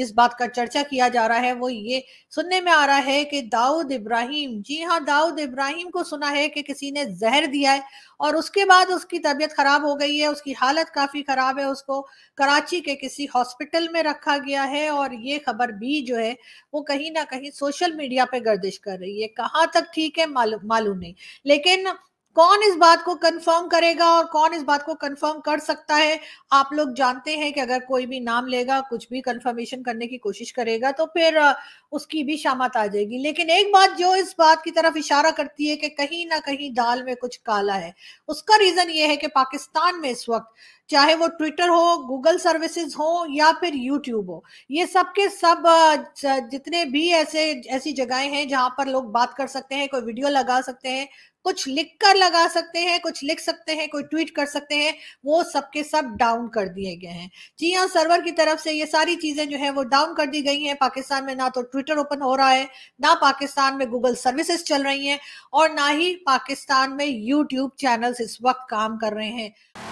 जिस बात का चर्चा किया जा रहा है वो ये सुनने में आ रहा है कि दाऊद इब्राहिम जी हाँ दाऊद इब्राहिम को सुना है कि किसी ने जहर दिया है और उसके बाद उसकी तबीयत खराब हो गई है उसकी हालत काफी खराब है उसको कराची के किसी हॉस्पिटल में रखा गया है और ये खबर भी जो है वो कहीं ना कहीं सोशल मीडिया पे गर्दिश कर रही है कहाँ तक ठीक है मालूम मालूम नहीं लेकिन कौन इस बात को कंफर्म करेगा और कौन इस बात को कंफर्म कर सकता है आप लोग जानते हैं कि अगर कोई भी नाम लेगा कुछ भी कंफर्मेशन करने की कोशिश करेगा तो फिर उसकी भी शामत आ जाएगी लेकिन एक बात जो इस बात की तरफ इशारा करती है कि कहीं ना कहीं दाल में कुछ काला है उसका रीजन ये है कि पाकिस्तान में इस वक्त चाहे वो ट्विटर हो गूगल सर्विसेज हो या फिर यूट्यूब हो ये सब के सब जितने भी ऐसे ऐसी जगहें हैं जहां पर लोग बात कर सकते हैं कोई वीडियो लगा सकते हैं कुछ लिख कर लगा सकते हैं कुछ लिख सकते हैं कोई ट्वीट कर सकते हैं वो सबके सब डाउन कर दिए गए हैं जी हाँ सर्वर की तरफ से ये सारी चीज़ें जो है वो डाउन कर दी गई हैं पाकिस्तान में ना तो ट्विटर ओपन हो रहा है ना पाकिस्तान में गूगल सर्विसेज चल रही हैं और ना ही पाकिस्तान में यूट्यूब चैनल्स इस वक्त काम कर रहे हैं